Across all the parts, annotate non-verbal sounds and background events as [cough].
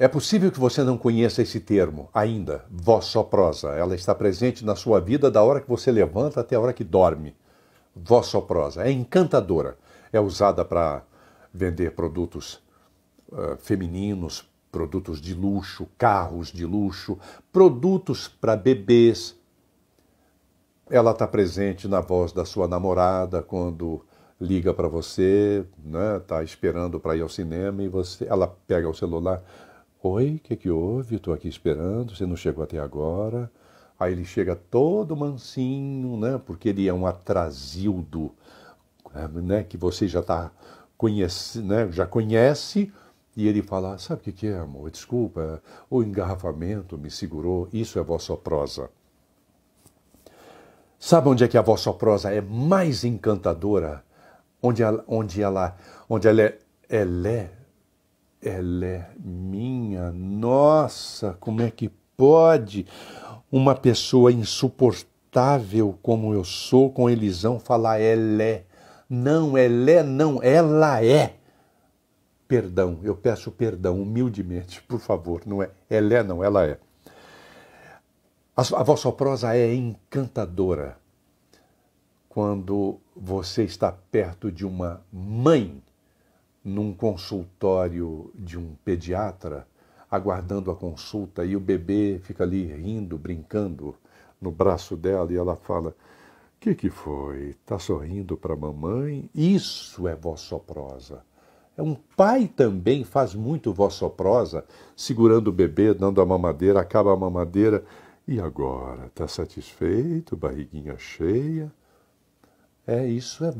É possível que você não conheça esse termo ainda, Voz soprosa. Ela está presente na sua vida da hora que você levanta até a hora que dorme. Voz soprosa. É encantadora. É usada para vender produtos uh, femininos, produtos de luxo, carros de luxo, produtos para bebês. Ela está presente na voz da sua namorada quando liga para você, está né, tá esperando para ir ao cinema e você, ela pega o celular Oi, o que, que houve? Estou aqui esperando, você não chegou até agora. Aí ele chega todo mansinho, né? Porque ele é um atrasildo, né? Que você já tá conhece, né? Já conhece. E ele fala, sabe o que, que é, amor? Desculpa, o engarrafamento me segurou, isso é vossa prosa. Sabe onde é que a vossa prosa é mais encantadora? Onde ela, onde ela, onde ela é, ela é ela é minha, nossa, como é que pode uma pessoa insuportável como eu sou com elisão falar ela é? Não, ela é, não, ela é. Perdão, eu peço perdão humildemente, por favor, não é? Ela é, não, ela é. A, a vossa prosa é encantadora quando você está perto de uma mãe num consultório de um pediatra, aguardando a consulta, e o bebê fica ali rindo, brincando no braço dela, e ela fala: O que, que foi? Está sorrindo para a mamãe? Isso é prosa. É um pai também faz muito prosa, segurando o bebê, dando a mamadeira, acaba a mamadeira. E agora? Está satisfeito? Barriguinha cheia? É, isso é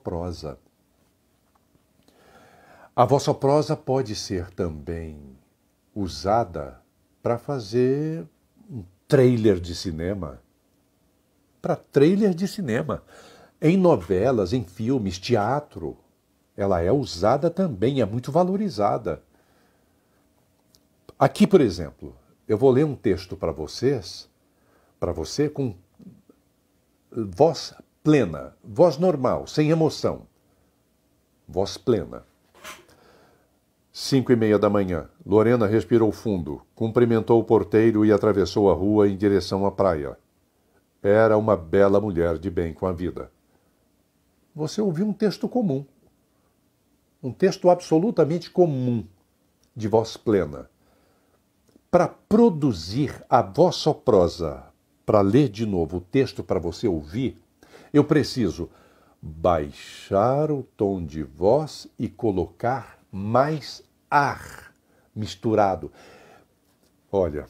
prosa. A vossa prosa pode ser também usada para fazer um trailer de cinema. Para trailer de cinema. Em novelas, em filmes, teatro. Ela é usada também, é muito valorizada. Aqui, por exemplo, eu vou ler um texto para vocês, para você, com voz plena, voz normal, sem emoção. Voz plena. Cinco e meia da manhã, Lorena respirou fundo, cumprimentou o porteiro e atravessou a rua em direção à praia. Era uma bela mulher de bem com a vida. Você ouviu um texto comum. Um texto absolutamente comum, de voz plena. Para produzir a vossa prosa, para ler de novo o texto para você ouvir, eu preciso baixar o tom de voz e colocar mais ar misturado. Olha,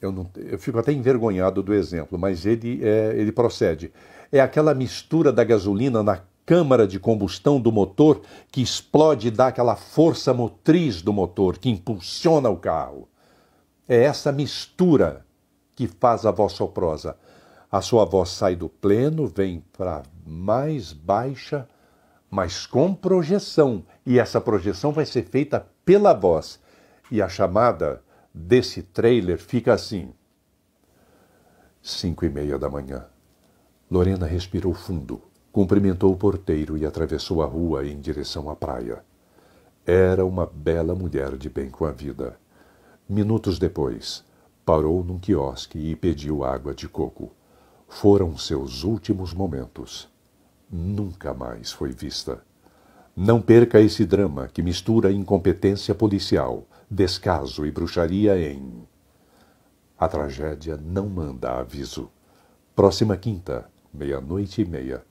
eu, não, eu fico até envergonhado do exemplo, mas ele, é, ele procede. É aquela mistura da gasolina na câmara de combustão do motor que explode e dá aquela força motriz do motor que impulsiona o carro. É essa mistura que faz a voz soprosa. A sua voz sai do pleno, vem para mais baixa mas com projeção. E essa projeção vai ser feita pela voz. E a chamada desse trailer fica assim. Cinco e meia da manhã. Lorena respirou fundo, cumprimentou o porteiro e atravessou a rua em direção à praia. Era uma bela mulher de bem com a vida. Minutos depois, parou num quiosque e pediu água de coco. Foram seus últimos momentos nunca mais foi vista. Não perca esse drama que mistura incompetência policial, descaso e bruxaria em. A tragédia não manda aviso. Próxima quinta, meia-noite e meia,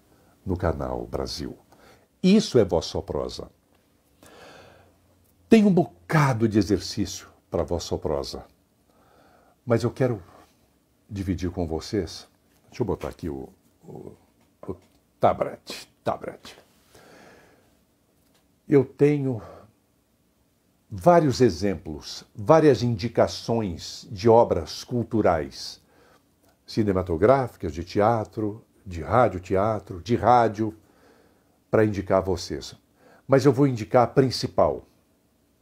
no canal Brasil. Isso é vossa prosa. Tem um bocado de exercício para vossa prosa. Mas eu quero dividir com vocês. Deixa eu botar aqui o, o Tabrat, tá, Tabrat. Tá, eu tenho vários exemplos, várias indicações de obras culturais, cinematográficas, de teatro, de rádio, teatro, de rádio, para indicar a vocês. Mas eu vou indicar a principal,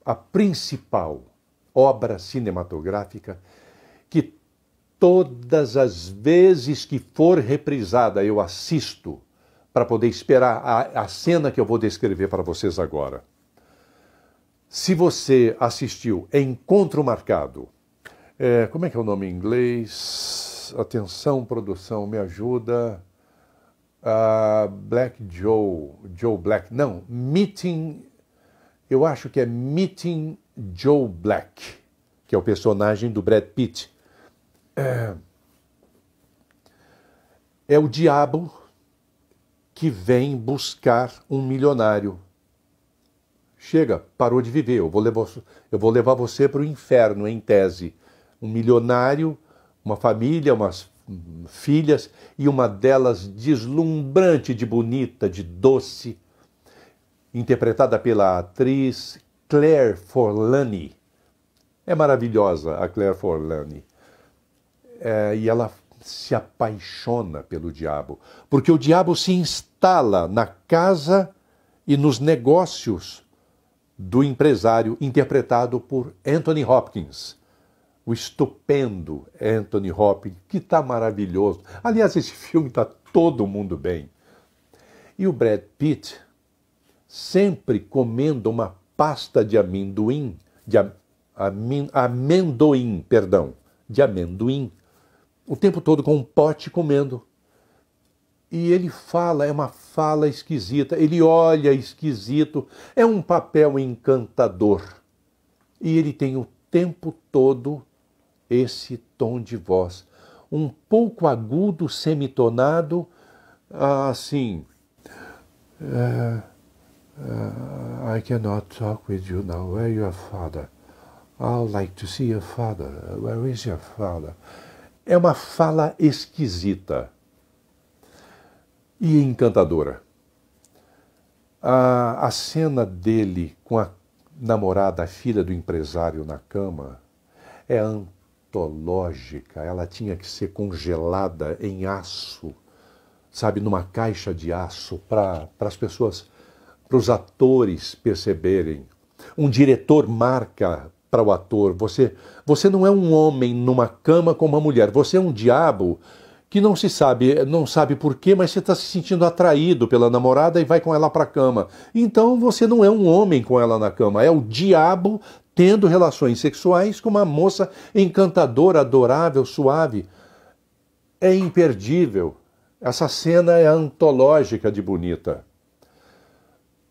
a principal obra cinematográfica que todas as vezes que for reprisada eu assisto para poder esperar a, a cena que eu vou descrever para vocês agora. Se você assistiu Encontro Marcado, é, como é que é o nome em inglês? Atenção, produção, me ajuda. Uh, Black Joe, Joe Black, não, Meeting, eu acho que é Meeting Joe Black, que é o personagem do Brad Pitt. É, é o diabo que vem buscar um milionário. Chega, parou de viver, eu vou levar, eu vou levar você para o inferno, em tese. Um milionário, uma família, umas hum, filhas, e uma delas deslumbrante de bonita, de doce, interpretada pela atriz Claire Forlani. É maravilhosa a Claire Forlani. É, e ela se apaixona pelo diabo, porque o diabo se instala na casa e nos negócios do empresário, interpretado por Anthony Hopkins. O estupendo Anthony Hopkins, que está maravilhoso. Aliás, esse filme está todo mundo bem. E o Brad Pitt sempre comendo uma pasta de amendoim, de am, amin, amendoim, perdão, de amendoim, o tempo todo com um pote comendo. E ele fala, é uma fala esquisita, ele olha esquisito, é um papel encantador. E ele tem o tempo todo esse tom de voz, um pouco agudo, semitonado, assim. Uh, uh, I cannot talk with you now. Where your father? I'd like to see your father. Where is your father? É uma fala esquisita e encantadora. A, a cena dele com a namorada, a filha do empresário na cama, é antológica. Ela tinha que ser congelada em aço, sabe, numa caixa de aço, para as pessoas, para os atores perceberem. Um diretor marca para o ator. Você, você não é um homem numa cama com uma mulher. Você é um diabo que não se sabe, não sabe por quê, mas você está se sentindo atraído pela namorada e vai com ela para a cama. Então você não é um homem com ela na cama, é o diabo tendo relações sexuais com uma moça encantadora, adorável, suave. É imperdível. Essa cena é antológica de bonita.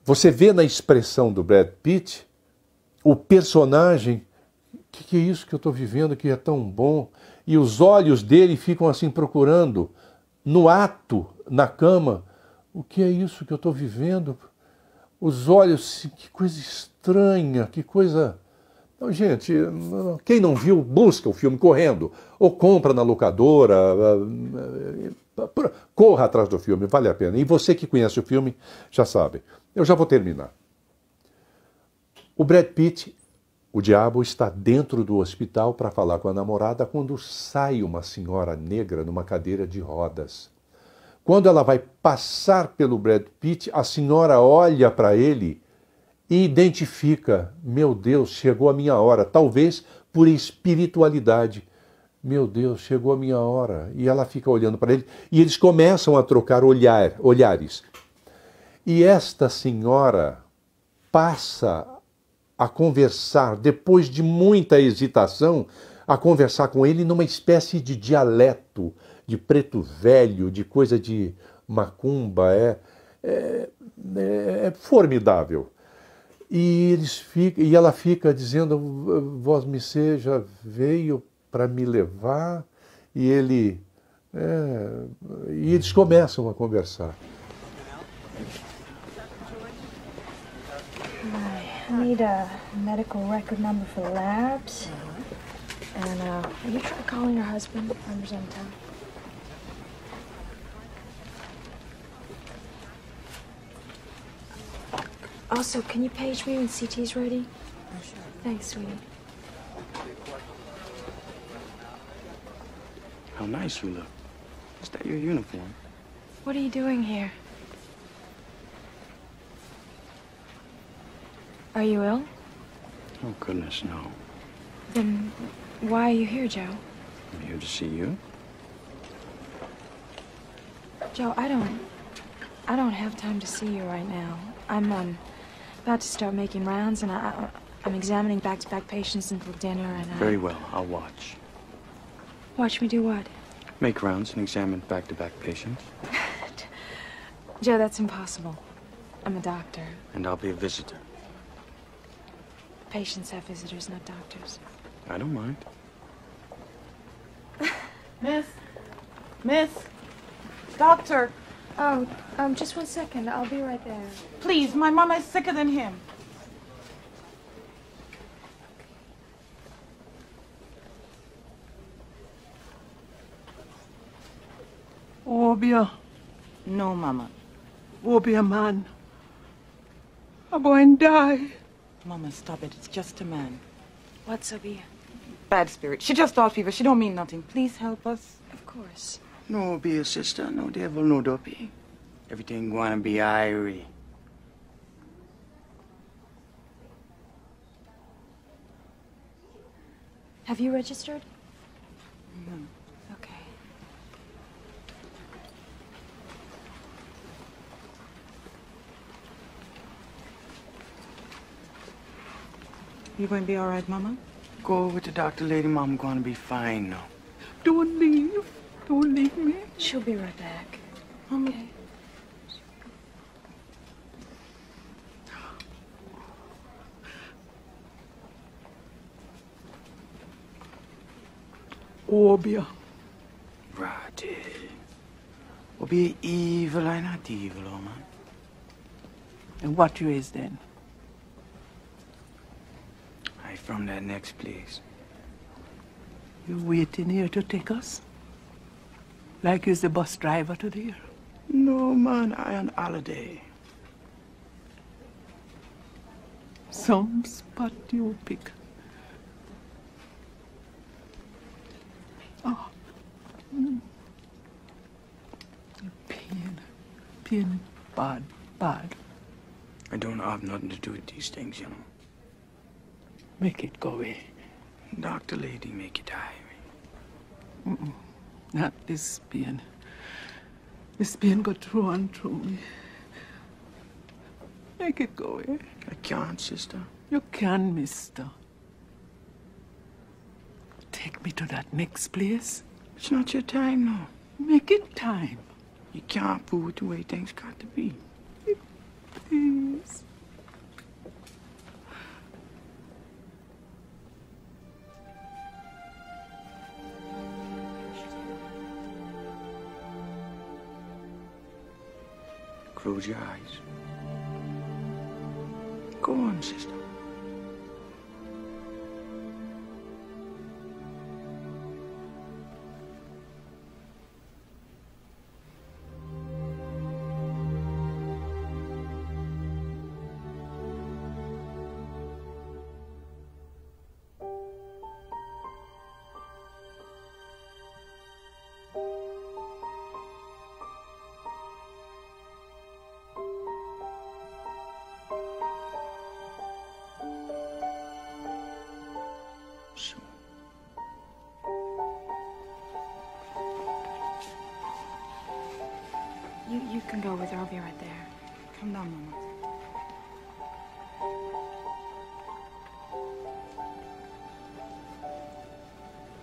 Você vê na expressão do Brad Pitt o personagem, o que, que é isso que eu estou vivendo que é tão bom? E os olhos dele ficam assim procurando, no ato, na cama, o que é isso que eu estou vivendo? Os olhos, assim, que coisa estranha, que coisa. Então, gente, quem não viu, busca o filme correndo. Ou compra na locadora. Corra atrás do filme, vale a pena. E você que conhece o filme já sabe. Eu já vou terminar. O Brad Pitt, o diabo, está dentro do hospital para falar com a namorada quando sai uma senhora negra numa cadeira de rodas. Quando ela vai passar pelo Brad Pitt, a senhora olha para ele e identifica: meu Deus, chegou a minha hora. Talvez por espiritualidade. Meu Deus, chegou a minha hora. E ela fica olhando para ele e eles começam a trocar olhar, olhares. E esta senhora passa a conversar, depois de muita hesitação, a conversar com ele numa espécie de dialeto, de preto velho, de coisa de macumba. É, é, é formidável. E, eles fica e ela fica dizendo: Vós me seja, veio para me levar. E ele. É, e eles começam a conversar. need a medical record number for the labs. Uh-huh. And uh, will you try calling your husband? Numbers on Also, can you page me when CT's ready? sure. Thanks, sweetie. How nice you look. Is that your uniform? What are you doing here? Are you ill? Oh, goodness, no. Then why are you here, Joe? I'm here to see you. Joe, I don't... I don't have time to see you right now. I'm, um, about to start making rounds, and I, I'm examining back-to-back -back patients until dinner, and I... Very well. I'll watch. Watch me do what? Make rounds and examine back-to-back -back patients. [laughs] Joe, that's impossible. I'm a doctor. And I'll be a visitor. Patients have visitors, not doctors. I don't mind. [laughs] Miss? Miss? Doctor? Oh, um, just one second. I'll be right there. Please, my mama is sicker than him. Obia. No, mama. Obia man. A boy and die. Mama, stop it. It's just a man. What's up Bad spirit. She just thought fever. She don't mean nothing. Please help us. Of course. No be a sister, no devil, no dopey. Everything gonna be Irie. Have you registered? No. You going to be all right, Mama? Go with the doctor, lady. Mama going to be fine now. Don't leave. Don't leave me. She'll be right back. Mama. Okay. Obia. Righty. Obia evil I not evil, oh man. And what you is then? Right from that next place. You waiting here to take us? Like is the bus driver to there? No, man, I on holiday. Some spot you pick. Oh. Ah. are mm. Pain. Pain bad, bad. I don't have nothing to do with these things, you know. Make it go away. Dr. Lady, make it die. Mm -mm. Not this being. This being got through and through me. Make it go away. I can't, sister. You can, mister. Take me to that next place. It's not your time now. Make it time. You can't fool it the way things got to be. Close your eyes. Go on, sister. with her. I'll be right there. Come down, Mama.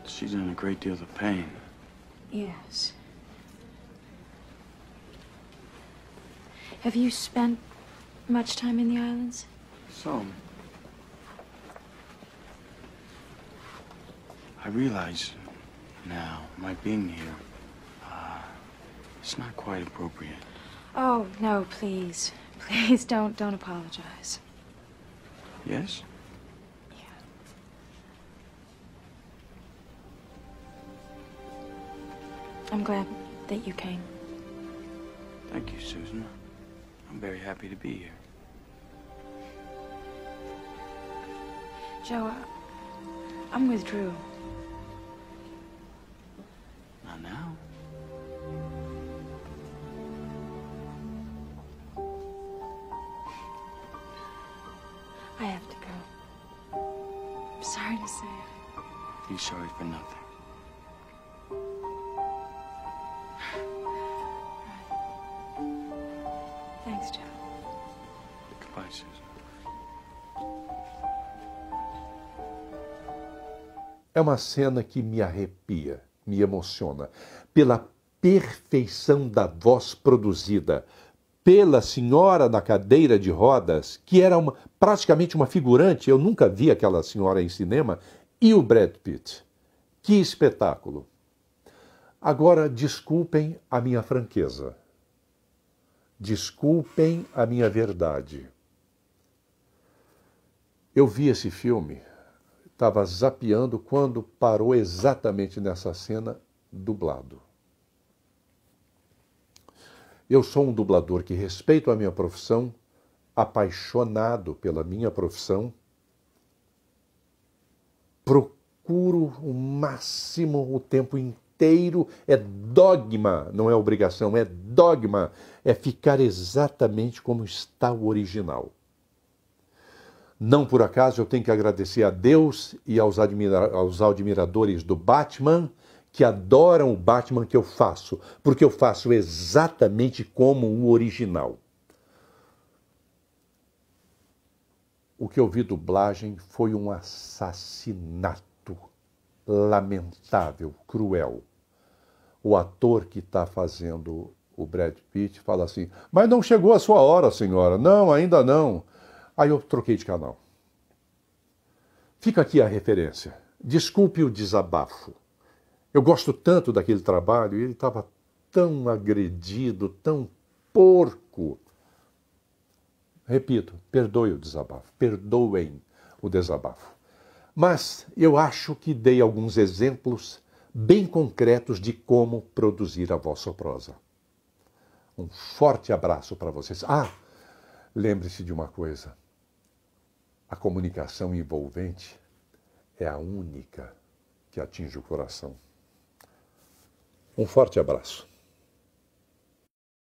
She's in a great deal of pain. Yes. Have you spent much time in the islands? Some. I realize now my being here, uh, it's not quite appropriate. Oh, no, please. Please don't, don't apologize. Yes? Yeah. I'm glad that you came. Thank you, Susan. I'm very happy to be here. Joe, I'm with Drew. É uma cena que me arrepia, me emociona, pela perfeição da voz produzida, pela senhora na cadeira de rodas, que era uma, praticamente uma figurante, eu nunca vi aquela senhora em cinema, e o Brad Pitt. Que espetáculo! Agora, desculpem a minha franqueza. Desculpem a minha verdade. Eu vi esse filme estava zapeando quando parou exatamente nessa cena, dublado. Eu sou um dublador que respeito a minha profissão, apaixonado pela minha profissão, procuro o máximo o tempo inteiro, é dogma, não é obrigação, é dogma, é ficar exatamente como está o original. Não por acaso eu tenho que agradecer a Deus e aos, admira aos admiradores do Batman que adoram o Batman que eu faço, porque eu faço exatamente como o original. O que eu vi dublagem foi um assassinato lamentável, cruel. O ator que está fazendo o Brad Pitt fala assim: Mas não chegou a sua hora, senhora. Não, ainda não. Aí eu troquei de canal. Fica aqui a referência. Desculpe o desabafo. Eu gosto tanto daquele trabalho e ele estava tão agredido, tão porco. Repito, perdoe o desabafo, perdoem o desabafo. Mas eu acho que dei alguns exemplos bem concretos de como produzir a vossa prosa. Um forte abraço para vocês. Ah, lembre-se de uma coisa: a comunicação envolvente é a única que atinge o coração. Um forte abraço.